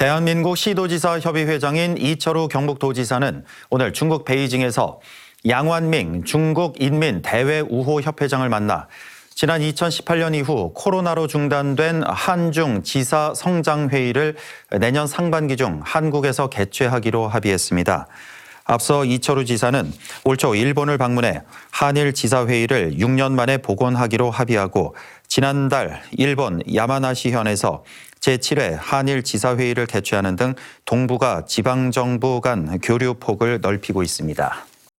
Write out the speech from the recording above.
대한민국 시도지사 협의회장인 이철우 경북도지사는 오늘 중국 베이징에서 양완밍 중국 인민 대외 우호 협회장을 만나 지난 2018년 이후 코로나로 중단된 한중 지사 성장회의를 내년 상반기 중 한국에서 개최하기로 합의했습니다. 앞서 이철우 지사는 올 초 일본을 방문해 한일 지사회의를 6년 만에 복원하기로 합의하고 지난달 일본 야마나시현에서 제7회 한일 지사회의를 개최하는 등 동북아 지방정부 간 교류 폭을 넓히고 있습니다.